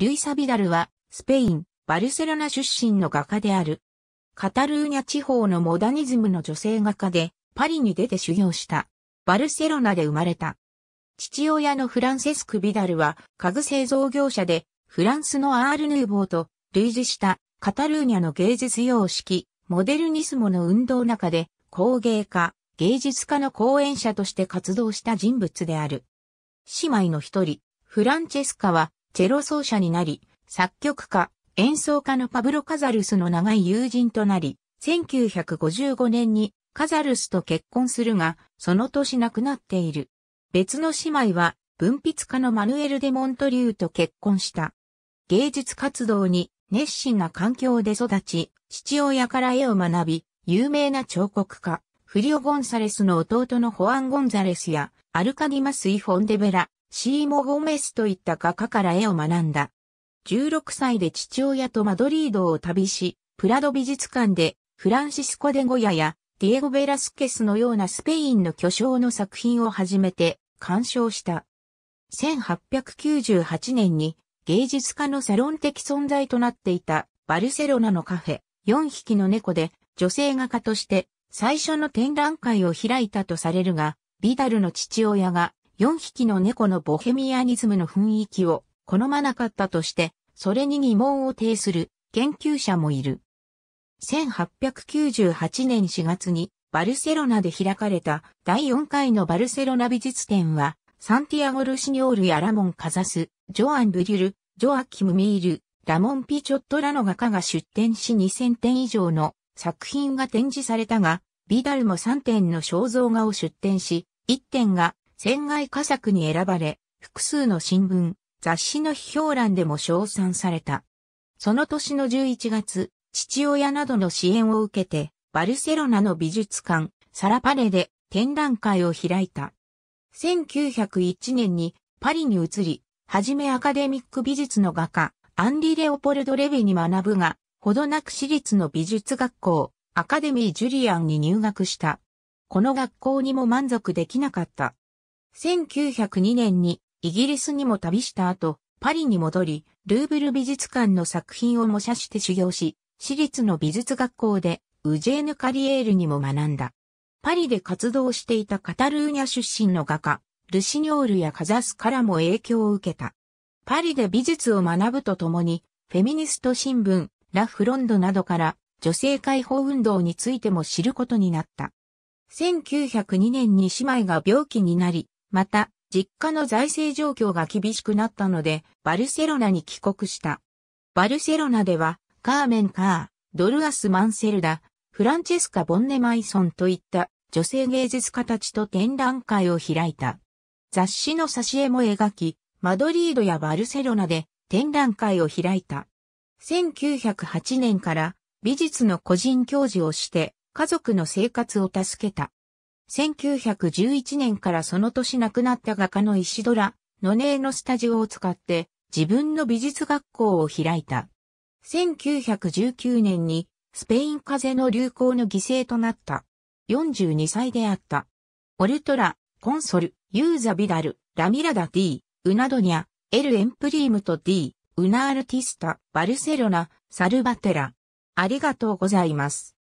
ルイサ・ビダルは、スペイン、バルセロナ出身の画家である。カタルーニャ地方のモダニズムの女性画家で、パリに出て修行した。バルセロナで生まれた。父親のフランセスク・ビダルは、家具製造業者で、フランスのアール・ヌーボーと類似したカタルーニャの芸術様式、モデルニスモの運動中で、工芸家、芸術家の講演者として活動した人物である。姉妹の一人、フランチェスカは、チェロ奏者になり、作曲家、演奏家のパブロ・カザルスの長い友人となり、1955年にカザルスと結婚するが、その年亡くなっている。別の姉妹は、文筆家のマヌエル・デ・モントリューと結婚した。芸術活動に熱心な環境で育ち、父親から絵を学び、有名な彫刻家、フリオ・ゴンサレスの弟のホアン・ゴンザレスや、アルカディマス・イ・フォンデベラ、シーモ・ゴメスといった画家から絵を学んだ。16歳で父親とマドリードを旅し、プラド美術館でフランシスコ・デ・ゴヤやディエゴ・ベラスケスのようなスペインの巨匠の作品を始めて鑑賞した。1898年に芸術家のサロン的存在となっていたバルセロナのカフェ4匹の猫で女性画家として最初の展覧会を開いたとされるが、ビダルの父親が4匹の猫のボヘミアニズムの雰囲気を好まなかったとして、それに疑問を呈する研究者もいる。1898年4月にバルセロナで開かれた第4回のバルセロナ美術展は、サンティアゴ・ルシニョールやラモン・カザス、ジョアン・ブリュル、ジョア・キム・ミール、ラモン・ピチョットラの画家が出展し2000点以上の作品が展示されたが、ビダルも3点の肖像画を出展し、1点が船外佳作に選ばれ、複数の新聞、雑誌の批評欄でも称賛された。その年の11月、父親などの支援を受けて、バルセロナの美術館、サラパレで展覧会を開いた。1901年にパリに移り、はじめアカデミック美術の画家、アンリ・レオポルド・レヴに学ぶが、ほどなく私立の美術学校、アカデミー・ジュリアンに入学した。この学校にも満足できなかった。1902年にイギリスにも旅した後、パリに戻り、ルーブル美術館の作品を模写して修行し、私立の美術学校でウジェーヌ・カリエールにも学んだ。パリで活動していたカタルーニャ出身の画家、ルシニョールやカザスからも影響を受けた。パリで美術を学ぶとともに、フェミニスト新聞、ラ・フロンドなどから女性解放運動についても知ることになった。1902年に姉妹が病気になり、また、実家の財政状況が厳しくなったので、バルセロナに帰国した。バルセロナでは、カーメン・カー、ドルアス・マンセルダ、フランチェスカ・ボンネ・マイソンといった女性芸術家たちと展覧会を開いた。雑誌の挿絵も描き、マドリードやバルセロナで展覧会を開いた。1908年から美術の個人教授をして家族の生活を助けた。1911年からその年亡くなった画家の石ドラ、ノネーのスタジオを使って自分の美術学校を開いた。1919年にスペイン風邪の流行の犠牲となった。42歳であった。オルトラ、コンソル、ユーザ・ビダル、ラミラダ・ディ、ウナドニャ、エル・エンプリームとディ、ウナ・アルティスタ、バルセロナ、サルバテラ。ありがとうございます。